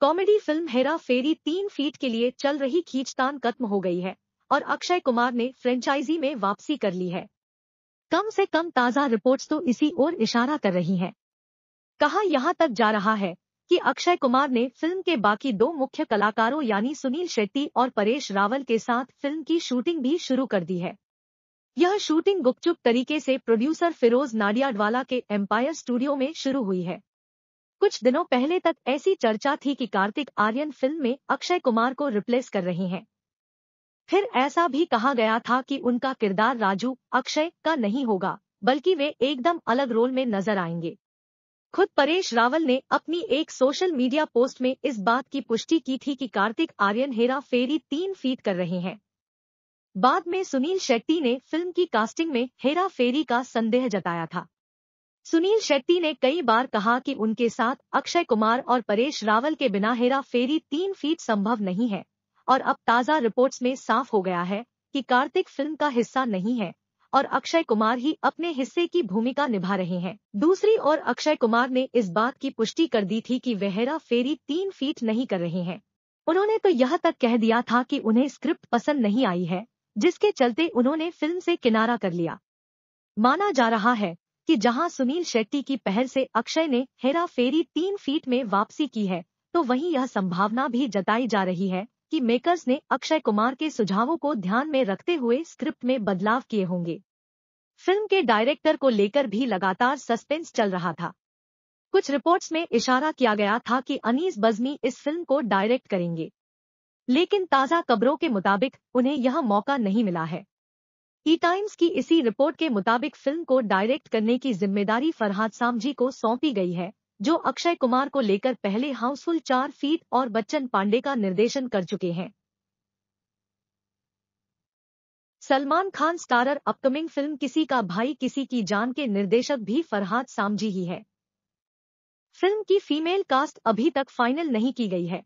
Comedy film Hera फेरी तीन feet के लिए चल रही खींचतान खत्म हो गई है और अक्षय कुमार ने फ्रेंचाइजी में वापसी कर ली है कम से कम ताजा रिपोर्ट्स तो इसी ओर इशारा कर रही हैं। कहा यहां तक जा रहा है कि अक्षय कुमार ने फिल्म के बाकी दो मुख्य कलाकारों यानी सुनील शेट्टी और परेश रावल के साथ फिल्म की शूटिंग भी शुरू कर दी है यह शूटिंग गुपचुप तरीके से प्रोड्यूसर फिरोज नाडियाडवाला के एम्पायर स्टूडियो में शुरू हुई है कुछ दिनों पहले तक ऐसी चर्चा थी कि कार्तिक आर्यन फिल्म में अक्षय कुमार को रिप्लेस कर रहे हैं फिर ऐसा भी कहा गया था कि उनका किरदार राजू अक्षय का नहीं होगा बल्कि वे एकदम अलग रोल में नजर आएंगे खुद परेश रावल ने अपनी एक सोशल मीडिया पोस्ट में इस बात की पुष्टि की थी कि कार्तिक आर्यन हेरा फेरी तीन फीट कर रहे हैं बाद में सुनील शेट्टी ने फिल्म की कास्टिंग में हेरा फेरी का संदेह जताया था सुनील शेट्टी ने कई बार कहा कि उनके साथ अक्षय कुमार और परेश रावल के बिना हेरा फेरी तीन फीट संभव नहीं है और अब ताज़ा रिपोर्ट्स में साफ हो गया है कि कार्तिक फिल्म का हिस्सा नहीं है और अक्षय कुमार ही अपने हिस्से की भूमिका निभा रहे हैं दूसरी ओर अक्षय कुमार ने इस बात की पुष्टि कर दी थी कि वेहरा हेरा फेरी तीन फीट नहीं कर रहे हैं उन्होंने तो यह तक कह दिया था कि उन्हें स्क्रिप्ट पसंद नहीं आई है जिसके चलते उन्होंने फिल्म से किनारा कर लिया माना जा रहा है कि जहां सुनील शेट्टी की पहल से अक्षय ने हेरा फेरी तीन फीट में वापसी की है तो वहीं यह संभावना भी जताई जा रही है कि मेकर्स ने अक्षय कुमार के सुझावों को ध्यान में रखते हुए स्क्रिप्ट में बदलाव किए होंगे फिल्म के डायरेक्टर को लेकर भी लगातार सस्पेंस चल रहा था कुछ रिपोर्ट्स में इशारा किया गया था कि अनीस बजमी इस फिल्म को डायरेक्ट करेंगे लेकिन ताज़ा खबरों के मुताबिक उन्हें यह मौका नहीं मिला है ई e टाइम्स की इसी रिपोर्ट के मुताबिक फिल्म को डायरेक्ट करने की जिम्मेदारी फरहाद सामजी को सौंपी गई है जो अक्षय कुमार को लेकर पहले हाउसफुल चार फीट और बच्चन पांडे का निर्देशन कर चुके हैं Salman Khan starrer upcoming film Kisi Ka भाई किसी की जान के निर्देशक भी फरहाद सामजी ही है फिल्म की फीमेल कास्ट अभी तक फाइनल नहीं की गई है